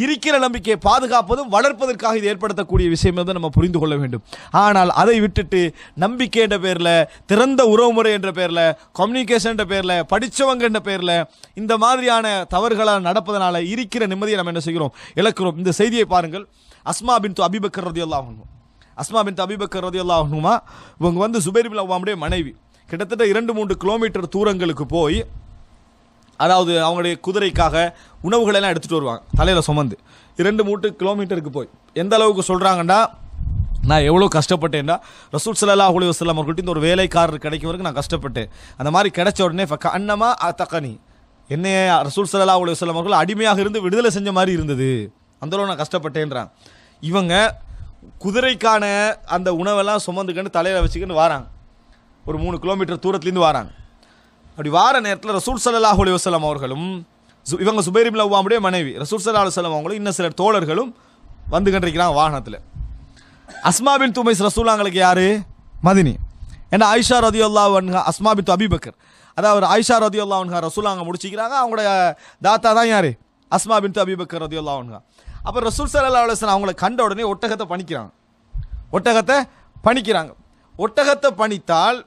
இருக்கிற நம்பிக்கையை பாதுகாப்பதும் வளர்ப்பதற்காக இது ஏற்படுத்தக்கூடிய விஷயம் வந்து நம்ம புரிந்து கொள்ள வேண்டும் ஆனால் அதை விட்டுட்டு நம்பிக்கை என்ற பேரில் திறந்த உறவுமுறை என்ற பேரில் கம்யூனிகேஷன் என்ற பேரில் படித்தவங்க என்ற பேரில் இந்த மாதிரியான தவறுகளால் நடப்பதனால் இருக்கிற நிம்மதியை நம்ம என்ன செய்கிறோம் இழக்கிறோம் இந்த செய்தியை பாருங்கள் அஸ்மா பின் து அபிபக்கர் ரதி அல்லாஹனுமா அஸ்மா பின் து அபிபக்கர் ரதி இவங்க வந்து சுபேர் பின் அவ்வாமுடைய மனைவி கிட்டத்தட்ட இரண்டு மூன்று கிலோமீட்டர் தூரங்களுக்கு போய் அதாவது அவங்களுடைய குதிரைக்காக உணவுகளெல்லாம் எடுத்துகிட்டு வருவாங்க தலையில் சுமந்து இரண்டு மூன்று கிலோமீட்டருக்கு போய் எந்த அளவுக்கு சொல்கிறாங்கன்னா நான் எவ்வளோ கஷ்டப்பட்டேன்னா ரசூல் சல்லா அலி வஸ்லாம் அவர்கிட்ட இந்த ஒரு வேலைக்காரர் கிடைக்கும் வரைக்கும் நான் கஷ்டப்பட்டேன் அந்த மாதிரி கிடைச்ச உடனே அன்னமா தக்கனி என்னைய ரசூல் சல்லா அலி வஸ்லாம் அவர்கள் அடிமையாக இருந்து விடுதலை செஞ்ச மாதிரி இருந்தது அந்தளவு நான் கஷ்டப்பட்டேன்றான் இவங்க குதிரைக்கான அந்த உணவெல்லாம் சுமந்துக்கிட்டு தலையில் வச்சுக்கின்னு வாராங்க ஒரு மூணு கிலோமீட்டர் தூரத்துலேருந்து வராங்க அப்படி வார நேரத்தில் ரசூல் சல்லாஹ் அலி வசலம் அவர்களும் இவங்க சுபேரிம் லவ்வாமுடைய மனைவி ரசூல் சல்லா அலுவலம் அவங்களும் இன்னும் சில தோழர்களும் வந்து கண்டிருக்கிறாங்க வாகனத்தில் அஸ்மாபின் துமைஸ் ரசூலாங்களுக்கு யார் மதினி ஏன்னா ஆயிஷா ரதியுல்லா வன்ஹா அஸ்மாபித் அபிபக்கர் அதாவது ஆயிஷா ரதியுல்லா வன்ஹா ரசூலாங்க முடிச்சிக்கிறாங்க அவங்களோட தாத்தா தான் யார் அஸ்மாபின் பின் அபிபக்கர் ரதியுல்லா வன்ஹா அப்போ ரசூல் சல்லா அலுவலன் அவங்களை கண்ட உடனே ஒட்டகத்தை பணிக்கிறாங்க ஒட்டகத்தை பணிக்கிறாங்க ஒட்டகத்தை பணித்தால்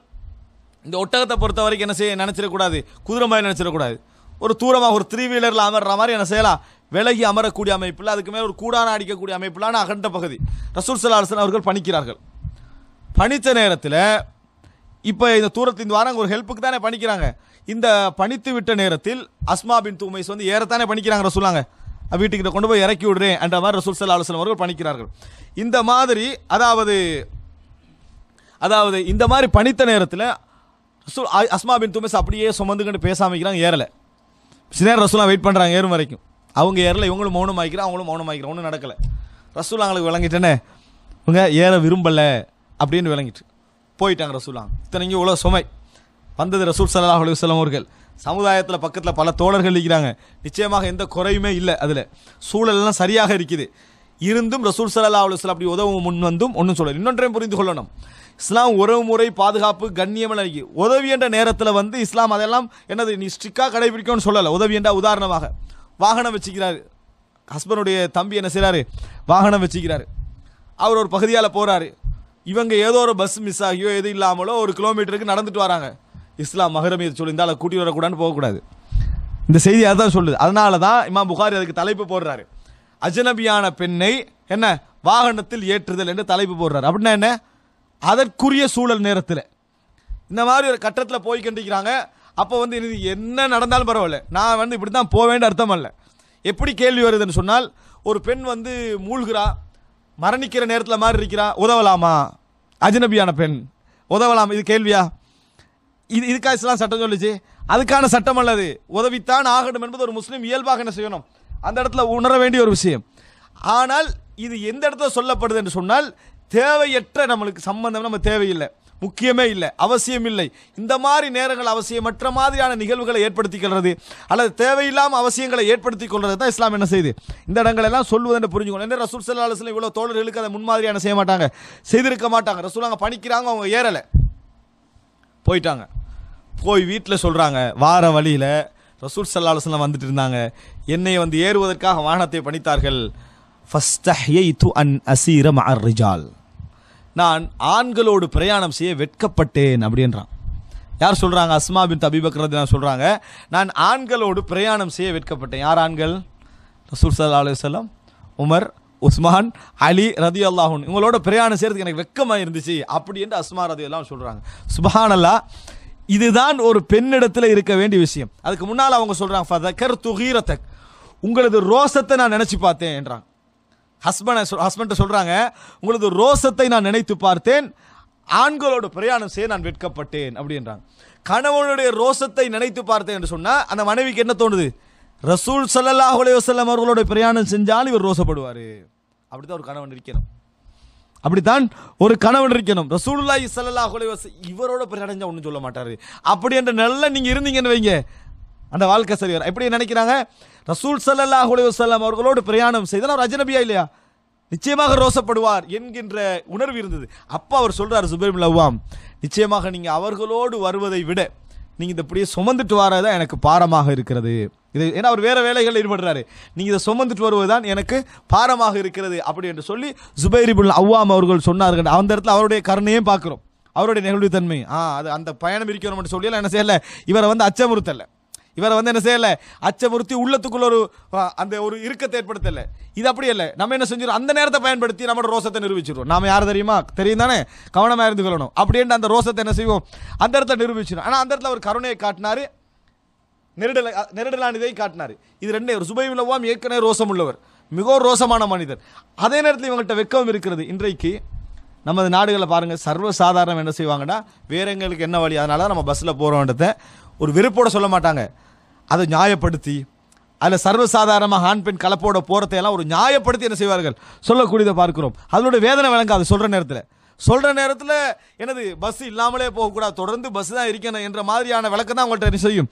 இந்த ஒட்டகத்தை பொறுத்த வரைக்கும் என்ன செய்ய நினச்சிடக்கூடாது குதிரை மாதிரி நினச்சிடக்கூடாது ஒரு தூரமாக ஒரு த்ரீ வீலரில் அமர்ற மாதிரி என்ன செய்யலாம் விலகி அமரக்கூடிய அமைப்பில் அதுக்கு மேலே ஒரு கூடான அடிக்கக்கூடிய அமைப்பிலான அகண்ட பகுதி ரசூல் சல்லா அலுவலன் அவர்கள் பணிக்கிறார்கள் பணித்த நேரத்தில் இப்போ இந்த தூரத்தின் வாரம் ஒரு ஹெல்ப்புக்கு தானே பணிக்கிறாங்க இந்த பணித்து விட்ட நேரத்தில் அஸ்மா பின் தூமைஸ் வந்து ஏறத்தானே பணிக்கிறாங்க ரசூலாங்க வீட்டுக்கிட்ட கொண்டு போய் இறக்கி விடுறேன் என்ற மாதிரி ரசூல் சல்லா அலுவலம் அவர்கள் பணிக்கிறார்கள் இந்த மாதிரி அதாவது அதாவது இந்த மாதிரி பணித்த நேரத்தில் ரசூல் அஸ்மா பின் துமேஸ் அப்படியே சுமந்துக்கிட்டு பேசாம ஏறலை சில நேரம் வெயிட் பண்ணுறாங்க ஏறும் வரைக்கும் அவங்க ஏறல இவங்களும் மௌனம் ஆகிக்கிறா அவங்களும் மௌனம் ஆகிக்கிறோம் ஒன்றும் நடக்கலை ரசூல் அவங்களுக்கு விளங்கிட்டேனே இவங்க ஏற விரும்பலை அப்படின்னு விளங்கிட்டு போயிட்டாங்க ரசூலாங்க இத்தனைங்க இவ்வளோ சுமை வந்தது ரசூல் சல்லாஹ் அலுவலம் அவர்கள் சமுதாயத்தில் பக்கத்தில் பல தோழர்கள் இருக்கிறாங்க நிச்சயமாக எந்த குறையுமே இல்லை அதில் சூழலெல்லாம் சரியாக இருக்குது இருந்தும் ரசூல் சல்லா அலுவலம் அப்படி உதவும் முன் வந்தும் ஒன்றும் சொல்லலை இன்னொன்றையும் புரிந்து கொள்ளணும் இஸ்லாம் உறவு முறை பாதுகாப்பு கண்ணியமல் உதவி என்ற நேரத்தில் வந்து இஸ்லாம் அதெல்லாம் என்னது நீ ஸ்ட்ரிக்டாக கடைபிடிக்கும்னு சொல்லலை உதவி என்றால் உதாரணமாக வாகனம் வச்சுக்கிறாரு ஹஸ்பண்டுடைய தம்பி என்ன செய்கிறாரு வாகனம் வச்சுக்கிறாரு அவர் ஒரு பகுதியால் போகிறாரு இவங்க ஏதோ ஒரு பஸ் மிஸ் ஆகியோ எது இல்லாமலோ ஒரு கிலோமீட்டருக்கு நடந்துட்டு வராங்க இஸ்லாம் மகரம் சொல்லி இருந்தால் அதை கூட்டி வரக்கூடாதுன்னு போகக்கூடாது இந்த செய்தி அதுதான் சொல்லுது அதனால தான் இமாம் புகாரி அதுக்கு தலைப்பு போடுறாரு அஜனபியான பெண்ணை என்ன வாகனத்தில் ஏற்றுதல் என்று தலைப்பு போடுறாரு அப்படின்னா என்ன அதற்குரிய சூழல் நேரத்தில் இந்த மாதிரி ஒரு கட்டத்தில் போய் கண்டிக்கிறாங்க அப்போ வந்து இது என்ன நடந்தாலும் பரவாயில்ல நான் வந்து இப்படி தான் போவேண்ட அர்த்தம் அல்ல எப்படி கேள்வி வருதுன்னு சொன்னால் ஒரு பெண் வந்து மூழ்கிறா மரணிக்கிற நேரத்தில் மாதிரி இருக்கிறா உதவலாமா அஜனபியான பெண் உதவலாம் இது கேள்வியா இது இதுக்காக இஸ்லாம் சட்டம் சொல்லுச்சு அதுக்கான சட்டம் அல்லது உதவித்தான் ஆகணும் என்பது ஒரு முஸ்லீம் இயல்பாக என்ன செய்யணும் அந்த இடத்துல உணர வேண்டிய ஒரு விஷயம் ஆனால் இது எந்த இடத்துல சொல்லப்படுது என்று சொன்னால் தேவையற்ற நம்மளுக்கு சம்பந்தம் நம்ம தேவையில்லை முக்கியமே இல்லை அவசியம் இல்லை இந்த மாதிரி நேரங்கள் அவசியமற்ற மாதிரியான நிகழ்வுகளை ஏற்படுத்திக் கொள்வது அல்லது தேவையில்லாமல் அவசியங்களை ஏற்படுத்திக் கொள்வது தான் இஸ்லாம் என்ன செய்யுது இந்த இடங்களெல்லாம் சொல்வதென்று புரிஞ்சுக்கணும் என்ன ரசூல் சல்லா அலுவலம் இவ்வளோ தோழர்களுக்கு அதை முன்மாதிரியான செய்ய மாட்டாங்க செய்திருக்க மாட்டாங்க ரசூலாங்க பணிக்கிறாங்க அவங்க ஏறலை போயிட்டாங்க போய் வீட்டில் சொல்கிறாங்க வார வழியில் ரசூல் சல்லா வந்துட்டு இருந்தாங்க என்னை வந்து ஏறுவதற்காக வாகனத்தை பணித்தார்கள் து அன் அசீரம் அர் ரிஜால் நான் ஆண்களோடு பிரயாணம் செய்ய வெட்கப்பட்டேன் அப்படின்றான் யார் சொல்கிறாங்க அஸ்மா பின் தபிபக்ரது நான் சொல்கிறாங்க நான் ஆண்களோடு பிரயாணம் செய்ய வெட்கப்பட்டேன் யார் ஆண்கள் ரசூல் சல்லா அலுவலம் உமர் உஸ்மான் அலி ரதி அல்லாஹூன் இவங்களோட பிரயாணம் செய்கிறதுக்கு எனக்கு வெக்கமாக இருந்துச்சு அப்படின்ட்டு அஸ்மா ரதி எல்லாம் சொல்கிறாங்க சுபஹானல்லா இதுதான் ஒரு பெண்ணிடத்தில் இருக்க வேண்டிய விஷயம் அதுக்கு முன்னால் அவங்க சொல்கிறாங்க ஃபதக்கர் துகீரத்தக் உங்களது ரோசத்தை நான் நினச்சி பார்த்தேன் என்றாங்க ஹஸ்பண்டை சொல் ஹஸ்பண்ட்டை சொல்கிறாங்க உங்களது ரோசத்தை நான் நினைத்து பார்த்தேன் ஆண்களோட பிரயாணம் செய்ய நான் வெட்கப்பட்டேன் அப்படின்றாங்க கணவனுடைய ரோசத்தை நினைத்து பார்த்தேன் என்று சொன்னால் அந்த மனைவிக்கு என்ன தோணுது ரசூல் சல்லாஹ் அலைய வசல்லம் அவர்களோட பிரயாணம் செஞ்சால் இவர் ரோசப்படுவார் அப்படிதான் ஒரு கணவன் இருக்கணும் அப்படித்தான் ஒரு கணவன் இருக்கணும் ரசூலுல்லா இசல்லா குலைவஸ் இவரோட பிறகு அடைஞ்சா ஒன்றும் சொல்ல மாட்டார் அப்படி என்ற நல்ல நீங்கள் இருந்தீங்கன்னு வைங்க அந்த வாழ்க்கை சரி வரும் எப்படி நினைக்கிறாங்க ரசூல் சல்லல்லா குலைவசல்லாம் அவர்களோடு பிரயாணம் செய்தால் அவர் அஜனபியா இல்லையா நிச்சயமாக ரோசப்படுவார் என்கின்ற உணர்வு இருந்தது அப்போ அவர் சொல்கிறார் சுபேம் லவ்வாம் நிச்சயமாக நீங்கள் அவர்களோடு வருவதை விட நீங்கள் இந்த இப்படியே சுமந்துட்டு வரதான் எனக்கு பாரமாக இருக்கிறது இது ஏன்னா அவர் வேறு வேலைகளில் ஈடுபடுறாரு நீங்கள் இதை சுமந்துட்டு வருவது தான் எனக்கு பாரமாக இருக்கிறது அப்படி என்று சொல்லி ஜுபைரிபுல் அவ்வாம் அவர்கள் சொன்னார்கள் அந்த இடத்துல அவருடைய கருணையும் பார்க்குறோம் அவருடைய நெகிழ்வுத்தன்மை ஆ அது அந்த பயணம் இருக்கிறோம் சொல்லி என்ன செய்யலை இவரை வந்து அச்சமுறுத்தலை இவரை வந்து என்ன செய்யலை அச்சமுறுத்தி உள்ளத்துக்குள்ள ஒரு அந்த ஒரு இறுக்கத்தை ஏற்படுத்தலை இது அப்படி இல்லை நம்ம என்ன செஞ்சிடும் அந்த நேரத்தை பயன்படுத்தி நம்மளோட ரோசத்தை நிரூபிச்சிடுவோம் நாம் யார் தெரியுமா தெரியும் தானே கவனமாக இருந்து கொள்ளணும் அப்படின்ட்டு அந்த ரோசத்தை என்ன செய்வோம் அந்த இடத்த நிரூபிச்சிடும் ஆனால் அந்த இடத்துல அவர் கருணையை காட்டினார் நெருடல நெருடலானதை காட்டினார் இது ரெண்டே ஒரு சுபை ஏற்கனவே ரோசம் உள்ளவர் மிகவும் ரோசமான மனிதர் அதே நேரத்தில் இவங்கள்ட்ட வெக்கம் இருக்கிறது இன்றைக்கு நமது நாடுகளை பாருங்கள் சர்வ சாதாரணம் என்ன செய்வாங்கன்னா வேற எங்களுக்கு என்ன வழி அதனால நம்ம பஸ்ஸில் போகிறோன்றதை ஒரு வெறுப்போட சொல்ல மாட்டாங்க அதை நியாயப்படுத்தி அதில் சர்வசாதாரணமாக ஆண் பெண் கலப்போட போகிறதையெல்லாம் ஒரு நியாயப்படுத்தி என்ன செய்வார்கள் சொல்லக்கூடியதை பார்க்குறோம் அதனுடைய வேதனை விளங்காது சொல்கிற நேரத்தில் சொல்கிற நேரத்தில் எனது பஸ் இல்லாமலே போகக்கூடாது தொடர்ந்து பஸ் தான் இருக்கணும் என்ற மாதிரியான விளக்கம் தான் அவங்கள்ட்ட செய்யும்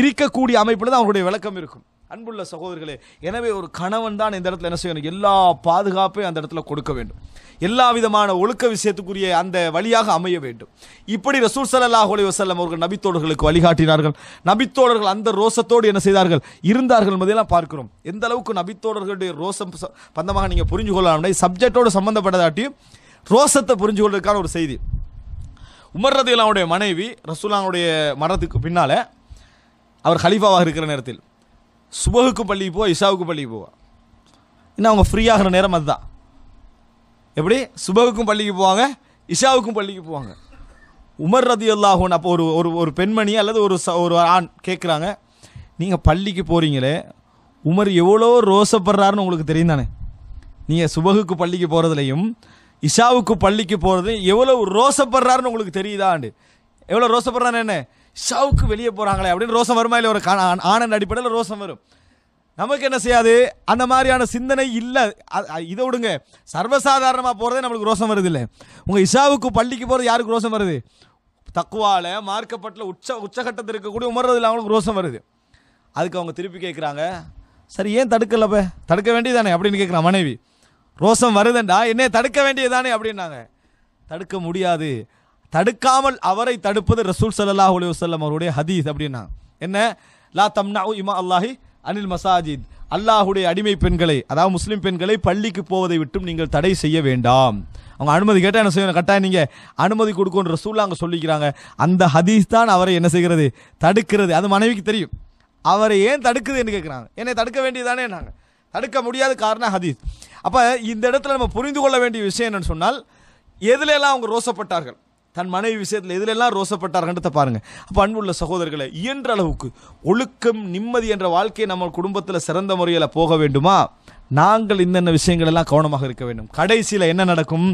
இருக்கக்கூடிய அமைப்பில் தான் அவங்களுடைய விளக்கம் இருக்கும் அன்புள்ள சகோதரர்களே எனவே ஒரு கணவன் தான் இந்த இடத்துல என்ன செய்யணும் எல்லா பாதுகாப்பையும் அந்த இடத்துல கொடுக்க வேண்டும் எல்லா விதமான ஒழுக்க விஷயத்துக்குரிய அந்த வழியாக அமைய வேண்டும் இப்படி ரசூல் சல்லாஹ் அலி வசல்லம் அவர்கள் நபித்தோழர்களுக்கு வழிகாட்டினார்கள் நபித்தோழர்கள் அந்த ரோசத்தோடு என்ன செய்தார்கள் இருந்தார்கள் என்பதையெல்லாம் பார்க்கிறோம் எந்த அளவுக்கு நபித்தோழர்களுடைய ரோசம் பந்தமாக நீங்கள் புரிஞ்சு கொள்ளலாம் சப்ஜெக்டோடு சம்மந்தப்பட்டதாட்டியும் ரோசத்தை புரிஞ்சு கொள்றதுக்கான ஒரு செய்தி உமர் ரதிலாவுடைய மனைவி ரசூலாவுடைய மரணத்துக்கு பின்னால் அவர் ஹலீஃபாவாக இருக்கிற நேரத்தில் சுபகுக்கு பள்ளி போவா இஷாவுக்கு பள்ளி போவா இன்னும் அவங்க ஃப்ரீயாகிற நேரம் அதுதான் எப்படி சுபகுக்கும் பள்ளிக்கு போவாங்க இஷாவுக்கும் பள்ளிக்கு போவாங்க உமர் ரதி அல்லாஹூன் அப்போ ஒரு ஒரு ஒரு பெண்மணி அல்லது ஒரு ச ஒரு ஆண் கேட்குறாங்க நீங்கள் பள்ளிக்கு போகிறீங்களே உமர் எவ்வளோ ரோசப்படுறாருன்னு உங்களுக்கு தெரியும் தானே நீங்கள் சுபகுக்கு பள்ளிக்கு போகிறதுலையும் இஷாவுக்கு பள்ளிக்கு போகிறது எவ்வளோ ரோசப்படுறாருன்னு உங்களுக்கு தெரியுதாண்டு எவ்வளோ ரோசப்படுறான்னு என்ன இஷாவுக்கு வெளியே போகிறாங்களே அப்படின்னு ரோசம் வருமா இல்லை ஒரு ஆனந்த அடிப்படையில் ரோசம் வரும் நமக்கு என்ன செய்யாது அந்த மாதிரியான சிந்தனை இல்லை இதை விடுங்க சர்வசாதாரணமாக போகிறதே நம்மளுக்கு ரோசம் வருது இல்லை உங்கள் இஷாவுக்கு பள்ளிக்கு போகிறது யாருக்கு ரோசம் வருது தக்குவால மார்க்கப்பட்டில் உச்ச உச்சகட்டத்தில் இருக்கக்கூடிய உமர்றதில் அவங்களுக்கு ரோசம் வருது அதுக்கு அவங்க திருப்பி கேட்குறாங்க சரி ஏன் தடுக்கலப்ப தடுக்க வேண்டியதானே அப்படின்னு கேட்குறான் மனைவி ரோசம் வருதண்டா என்னை தடுக்க வேண்டியதானே அப்படின்னாங்க தடுக்க முடியாது தடுக்காமல் அவரை தடுப்பது ரசூல் சல்லாஹ் அலி வல்லம் அவருடைய ஹதீஸ் அப்படின்னா என்ன லா தம்னா இமா அல்லாஹி அனில் மசாஜித் அல்லாஹுடைய அடிமை பெண்களை அதாவது முஸ்லீம் பெண்களை பள்ளிக்கு போவதை விட்டும் நீங்கள் தடை செய்ய வேண்டாம் அவங்க அனுமதி கேட்டால் என்ன செய்யணும் கட்டாயம் நீங்கள் அனுமதி கொடுக்கணும் ரசூல் அங்கே சொல்லிக்கிறாங்க அந்த ஹதீஸ் தான் அவரை என்ன செய்கிறது தடுக்கிறது அது மனைவிக்கு தெரியும் அவரை ஏன் தடுக்குதுன்னு கேட்குறாங்க என்னை தடுக்க வேண்டியதானே நாங்கள் தடுக்க முடியாத காரணம் ஹதீஸ் அப்போ இந்த இடத்துல நம்ம புரிந்து கொள்ள வேண்டிய விஷயம் என்னன்னு சொன்னால் எதுலெல்லாம் அவங்க ரோசப்பட்டார்கள் தன் மனைவி விஷயத்தில் எதிலெல்லாம் ரோசப்பட்டார்கிட்ட பாருங்கள் அப்போ அன்புள்ள சகோதரர்களை இயன்ற அளவுக்கு ஒழுக்கம் நிம்மதி என்ற வாழ்க்கையை நம்ம குடும்பத்தில் சிறந்த முறையில் போக வேண்டுமா நாங்கள் இன்னென்ன விஷயங்கள் எல்லாம் கவனமாக இருக்க வேண்டும் கடைசியில் என்ன நடக்கும்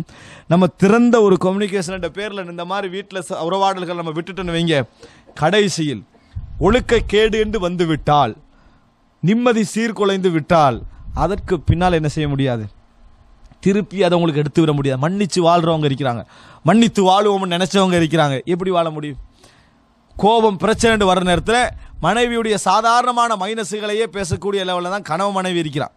நம்ம திறந்த ஒரு கம்யூனிகேஷன் என்ற பேரில் இந்த மாதிரி வீட்டில் உறவாடல்கள் நம்ம விட்டுட்டுன்னு வைங்க கடைசியில் ஒழுக்க கேடு என்று வந்துவிட்டால் நிம்மதி சீர்குலைந்து விட்டால் அதற்கு பின்னால் என்ன செய்ய முடியாது திருப்பி அதை உங்களுக்கு எடுத்து விட முடியாது மன்னித்து வாழ்கிறவங்க இருக்கிறாங்க மன்னித்து வாழுவோம்னு நினச்சவங்க இருக்கிறாங்க எப்படி வாழ முடியும் கோபம் பிரச்சனை வர நேரத்தில் மனைவியுடைய சாதாரணமான மைனஸுகளையே பேசக்கூடிய லெவலில் தான் கனவு மனைவி இருக்கிறான்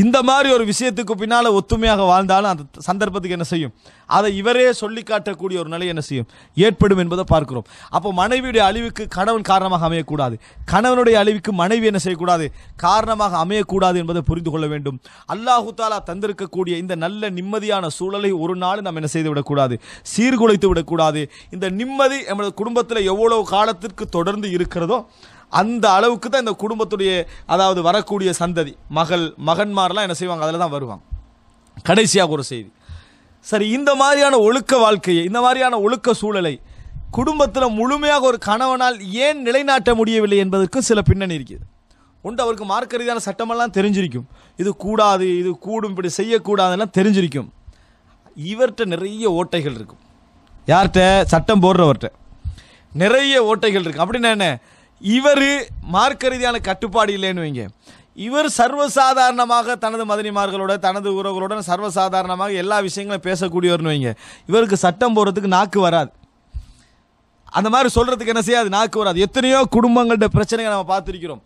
இந்த மாதிரி ஒரு விஷயத்துக்கு பின்னால் ஒத்துமையாக வாழ்ந்தாலும் அந்த சந்தர்ப்பத்துக்கு என்ன செய்யும் அதை இவரே சொல்லி காட்டக்கூடிய ஒரு நிலை என்ன செய்யும் ஏற்படும் என்பதை பார்க்கிறோம் அப்போ மனைவியுடைய அழிவுக்கு கணவன் காரணமாக அமையக்கூடாது கணவனுடைய அழிவுக்கு மனைவி என்ன செய்யக்கூடாது காரணமாக அமையக்கூடாது என்பதை புரிந்து கொள்ள வேண்டும் அல்லாஹு தாலா தந்திருக்கக்கூடிய இந்த நல்ல நிம்மதியான சூழலை ஒரு நாள் நாம் என்ன செய்து விடக்கூடாது சீர்குலைத்து விடக்கூடாது இந்த நிம்மதி நமது குடும்பத்தில் எவ்வளவு காலத்திற்கு தொடர்ந்து இருக்கிறதோ அந்த அளவுக்கு தான் இந்த குடும்பத்துடைய அதாவது வரக்கூடிய சந்ததி மகள் மகன்மாரெலாம் என்ன செய்வாங்க அதில் தான் வருவாங்க கடைசியாக ஒரு செய்தி சரி இந்த மாதிரியான ஒழுக்க வாழ்க்கையை இந்த மாதிரியான ஒழுக்க சூழலை குடும்பத்தில் முழுமையாக ஒரு கணவனால் ஏன் நிலைநாட்ட முடியவில்லை என்பதற்கும் சில பின்னணி இருக்குது உண்டு அவருக்கு மார்க்க ரீதியான சட்டமெல்லாம் தெரிஞ்சிருக்கும் இது கூடாது இது கூடும் இப்படி செய்யக்கூடாதுலாம் தெரிஞ்சிருக்கும் இவர்கிட்ட நிறைய ஓட்டைகள் இருக்கும் யார்கிட்ட சட்டம் போடுறவர்கிட்ட நிறைய ஓட்டைகள் இருக்குது அப்படின்னா என்ன இவர் மார்க்க ரீதியான கட்டுப்பாடு இல்லைன்னு வைங்க இவர் சர்வசாதாரணமாக தனது மதனிமார்களோட தனது உறவுகளோட சர்வசாதாரணமாக எல்லா விஷயங்களும் பேசக்கூடியவர்னு வைங்க இவருக்கு சட்டம் போடுறதுக்கு நாக்கு வராது அந்த மாதிரி சொல்கிறதுக்கு என்ன செய்யாது நாக்கு வராது எத்தனையோ குடும்பங்கள்ட்ட பிரச்சனைகள் நம்ம பார்த்துருக்கிறோம்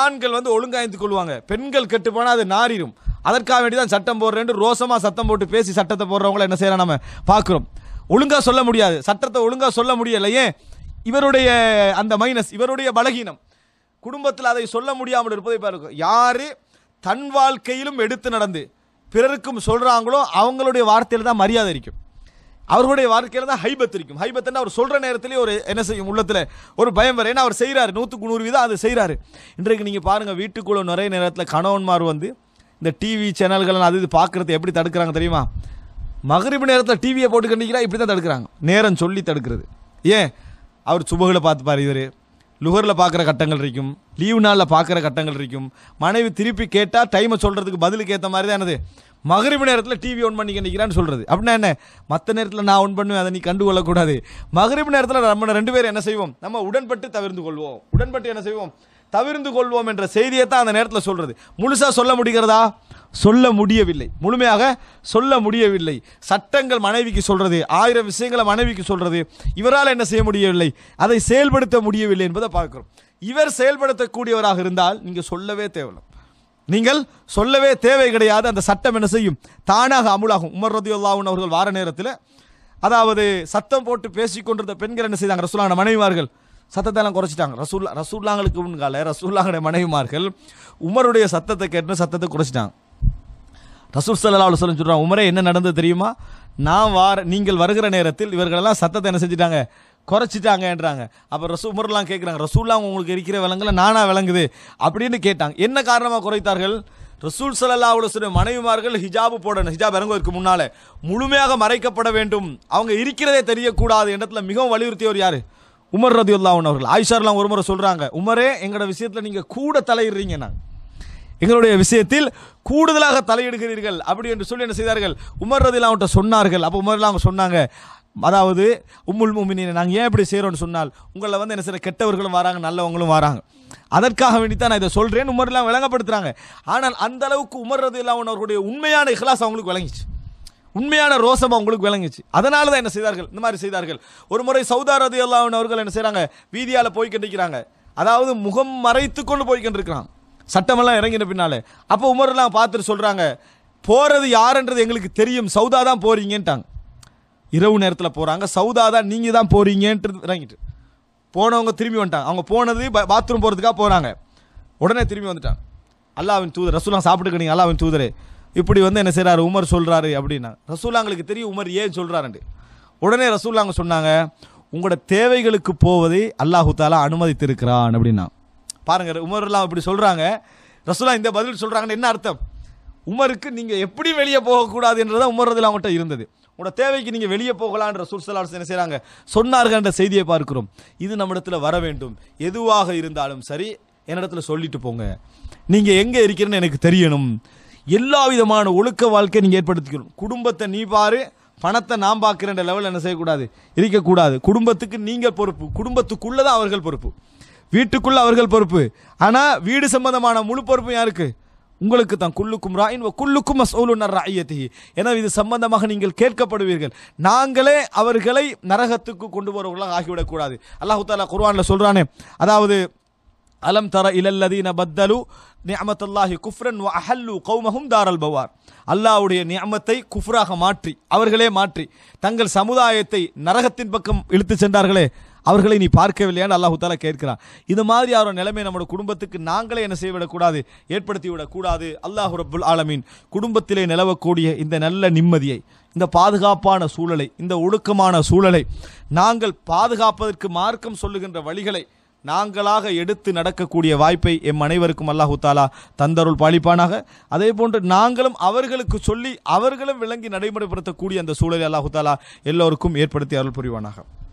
ஆண்கள் வந்து ஒழுங்காய்ந்து கொள்வாங்க பெண்கள் கெட்டுப்போனால் அது நாரிடும் அதற்காக வேண்டி தான் சட்டம் போடுறேன் ரோசமாக சத்தம் போட்டு பேசி சட்டத்தை போடுறவங்கள என்ன செய்யலாம் நம்ம பார்க்குறோம் ஒழுங்காக சொல்ல முடியாது சட்டத்தை ஒழுங்காக சொல்ல முடியலையே ஏன் இவருடைய அந்த மைனஸ் இவருடைய பலகீனம் குடும்பத்தில் அதை சொல்ல முடியாமல் இருப்பதை பாருங்க யார் தன் வாழ்க்கையிலும் எடுத்து நடந்து பிறருக்கும் சொல்கிறாங்களோ அவங்களுடைய வார்த்தையில் தான் மரியாதை இருக்கும் அவர்களுடைய வாழ்க்கையில் தான் ஹைபத் இருக்கும் ஹைபத்துன்னு அவர் சொல்கிற நேரத்திலே ஒரு என்ன செய்யும் உள்ளத்தில் ஒரு பயம் வர ஏன்னா அவர் செய்கிறாரு நூற்றுக்கு நூறு வீதம் அதை செய்கிறாரு இன்றைக்கு நீங்கள் பாருங்கள் வீட்டுக்குள்ளே நிறைய நேரத்தில் கணவன்மார் வந்து இந்த டிவி சேனல்கள் அது இது பார்க்குறத எப்படி தடுக்கிறாங்க தெரியுமா மகரிப்பு நேரத்தில் டிவியை போட்டு கண்டிக்கிறா இப்படி தான் தடுக்கிறாங்க நேரம் சொல்லி தடுக்கிறது ஏன் அவர் சுபகில் பார்த்துப்பார் இவர் லுகரில் பார்க்குற கட்டங்கள் இருக்கும் லீவு நாளில் பார்க்குற கட்டங்கள் இருக்கும் மனைவி திருப்பி கேட்டால் டைமை சொல்கிறதுக்கு பதிலுக்கு ஏற்ற மாதிரி தான் என்னது மகரிபு நேரத்தில் டிவி ஆன் பண்ணிக்க நிற்கிறான்னு சொல்கிறது அப்படின்னா என்ன மற்ற நேரத்தில் நான் ஆன் பண்ணுவேன் அதை நீ கண்டுகொள்ளக்கூடாது மகரிபு நேரத்தில் நம்ம ரெண்டு பேரும் என்ன செய்வோம் நம்ம உடன்பட்டு தவிர்த்து கொள்வோம் உடன்பட்டு என்ன செய்வோம் தவிர்த்து கொள்வோம் என்ற செய்தியை தான் அந்த நேரத்தில் சொல்கிறது முழுசாக சொல்ல முடிகிறதா சொல்ல முடியவில்லை முழுமையாக சொல்ல முடியவில்லை சட்டங்கள் மனைவிக்கு சொல்கிறது ஆயிரம் விஷயங்களை மனைவிக்கு சொல்கிறது இவரால் என்ன செய்ய முடியவில்லை அதை செயல்படுத்த முடியவில்லை என்பதை பார்க்கிறோம் இவர் செயல்படுத்தக்கூடியவராக இருந்தால் நீங்கள் சொல்லவே தேவையில்லை நீங்கள் சொல்லவே தேவை கிடையாது அந்த சட்டம் என்ன செய்யும் தானாக அமுலாகும் உமர் ரதியுல்லாவுன் அவர்கள் வார நேரத்தில் அதாவது சத்தம் போட்டு பேசிக்கொண்டிருந்த பெண்கள் என்ன செய்தாங்க ரசூலான மனைவிமார்கள் சத்தத்தை எல்லாம் குறைச்சிட்டாங்க ரசூல்லா ரசூல்லாங்களுக்கு முன்கால ரசூல்லாங்களுடைய மனைவிமார்கள் உமருடைய சத்தத்தை கேட்டு சத்தத்தை குறைச்சிட்டாங்க ரசூல் சல்லா சொல்லி சொல்கிறான் உமரே என்ன நடந்தது தெரியுமா நான் வார நீங்கள் வருகிற நேரத்தில் இவர்களெல்லாம் சத்தத்தை என்ன செஞ்சுட்டாங்க குறைச்சிட்டாங்கன்றாங்க அப்போ ரசூ உமர்லாம் கேட்குறாங்க ரசூல்லாம் உங்களுக்கு இருக்கிற விலங்குல நானாக விளங்குது அப்படின்னு கேட்டாங்க என்ன காரணமாக குறைத்தார்கள் ரசூல் சல்லா அலுவலோட மனைவிமார்கள் ஹிஜாபு போடணும் ஹிஜாப் இறங்குவதற்கு முன்னால் முழுமையாக மறைக்கப்பட வேண்டும் அவங்க இருக்கிறதே தெரியக்கூடாது எண்ணத்தில் மிகவும் வலியுறுத்தியவர் யார் உமர் ரதியுல்லாவுன் அவர்கள் ஆயிஷார்லாம் ஒரு முறை சொல்கிறாங்க உமரே எங்களோட விஷயத்தில் நீங்கள் கூட தலையிடுறீங்க நான் எங்களுடைய விஷயத்தில் கூடுதலாக தலையிடுகிறீர்கள் அப்படி என்று சொல்லி என்ன செய்தார்கள் உமர் ரதில் அவன்கிட்ட சொன்னார்கள் அப்போ உமர்லாம் அவங்க சொன்னாங்க அதாவது உம்முல் மூமினின் நாங்கள் ஏன் இப்படி செய்கிறோன்னு சொன்னால் உங்களை வந்து என்ன சில கெட்டவர்களும் வராங்க நல்லவங்களும் வராங்க அதற்காக வேண்டி தான் நான் இதை சொல்கிறேன் உமர்லாம் விளங்கப்படுத்துகிறாங்க ஆனால் அந்த அளவுக்கு உமர் ரதில்லாவன் அவர்களுடைய உண்மையான இஹ்லாஸ் அவங்களுக்கு விளங்கிச்சு உண்மையான ரோசம் அவங்களுக்கு விளங்குச்சு அதனால தான் என்ன செய்தார்கள் இந்த மாதிரி செய்தார்கள் ஒரு முறை சவுதா ரதி அல்லாவின் அவர்கள் என்ன செய்கிறாங்க வீதியால் போய்கிட்டு இருக்கிறாங்க அதாவது முகம் மறைத்து கொண்டு போய்கிட்டு இருக்கிறாங்க சட்டமெல்லாம் இறங்கின பின்னாலே அப்போ உமர்லாம் பார்த்துட்டு சொல்கிறாங்க போகிறது யாருன்றது எங்களுக்கு தெரியும் சவுதா தான் போகிறீங்கன்ட்டாங்க இரவு நேரத்தில் போகிறாங்க சவுதா தான் நீங்கள் தான் போகிறீங்கன்றது இறங்கிட்டு போனவங்க திரும்பி வந்துட்டாங்க அவங்க போனது பாத்ரூம் போகிறதுக்காக போகிறாங்க உடனே திரும்பி வந்துட்டாங்க அல்லாவின் தூதர் ரசூலாம் சாப்பிட்டுக்கணிங்க அல்லாவின் தூதர் இப்படி வந்து என்ன செய்கிறாரு உமர் சொல்கிறாரு அப்படின்னா ரசூலாங்களுக்கு தெரியும் உமர் ஏன் சொல்கிறாரு உடனே ரசூல்லாங்க சொன்னாங்க உங்களோட தேவைகளுக்கு போவதை அல்லாஹு தாலா அனுமதித்திருக்கிறான் அப்படின்னா பாருங்கள் உமர்லாம் இப்படி சொல்கிறாங்க ரசுல்லா இந்த பதில் சொல்கிறாங்கன்னு என்ன அர்த்தம் உமருக்கு நீங்கள் எப்படி வெளியே போகக்கூடாது உமர் ரதுலா அவங்ககிட்ட இருந்தது உங்களோட தேவைக்கு நீங்கள் வெளியே போகலான்ற சலாஹ் என்ன செய்கிறாங்க சொன்னார்கள் என்ற செய்தியை பார்க்குறோம் இது நம்மிடத்தில் வர வேண்டும் எதுவாக இருந்தாலும் சரி என்னிடத்தில் சொல்லிட்டு போங்க நீங்கள் எங்கே இருக்கிறேன்னு எனக்கு தெரியணும் எல்லா விதமான ஒழுக்க வாழ்க்கையை நீங்கள் ஏற்படுத்திக்கணும் குடும்பத்தை நீ பாரு பணத்தை நாம் பார்க்குறேன்ற லெவலில் என்ன செய்யக்கூடாது இருக்கக்கூடாது குடும்பத்துக்கு நீங்கள் பொறுப்பு குடும்பத்துக்குள்ளே தான் அவர்கள் பொறுப்பு வீட்டுக்குள்ள அவர்கள் பொறுப்பு ஆனால் வீடு சம்பந்தமான முழு பொறுப்பும் யாருக்கு உங்களுக்கு தான் குள்ளுக்கும் ராயின் குல்லுக்கும் மசூலுனர் ராயத்தி ஏன்னா இது சம்பந்தமாக நீங்கள் கேட்கப்படுவீர்கள் நாங்களே அவர்களை நரகத்துக்கு கொண்டு போறவர்களாக ஆகிவிடக்கூடாது அல்லாஹு தாலா குர்வானில் சொல்கிறானே அதாவது அலம் தர இலல்லதீன பத்தலு நியமத்துல்லாஹி குஃப்ரன் வ அஹல்லு கௌமஹும் தாரல் பவார் அல்லாவுடைய நியமத்தை குஃப்ராக மாற்றி அவர்களே மாற்றி தங்கள் சமுதாயத்தை நரகத்தின் பக்கம் இழுத்து சென்றார்களே அவர்களை நீ பார்க்கவில்லையான்னு அல்லாஹு தாலா கேட்கிறான் இந்த மாதிரி அவரோட நிலைமை நம்மளோட குடும்பத்துக்கு நாங்களே என்ன செய்யவிடக்கூடாது ஏற்படுத்தி விடக்கூடாது அல்லாஹு ரபுல் ஆலமீன் குடும்பத்திலே நிலவக்கூடிய இந்த நல்ல நிம்மதியை இந்த பாதுகாப்பான சூழலை இந்த ஒழுக்கமான சூழலை நாங்கள் பாதுகாப்பதற்கு மார்க்கம் சொல்லுகின்ற வழிகளை நாங்களாக எடுத்து நடக்கக்கூடிய வாய்ப்பை எம் அனைவருக்கும் அல்லாஹு தாலா தந்தருள் பாலிப்பானாக அதே போன்று நாங்களும் அவர்களுக்கு சொல்லி அவர்களும் விளங்கி நடைமுறைப்படுத்தக்கூடிய அந்த சூழலை அல்லாஹு தாலா எல்லோருக்கும் ஏற்படுத்தி அருள் புரிவானாக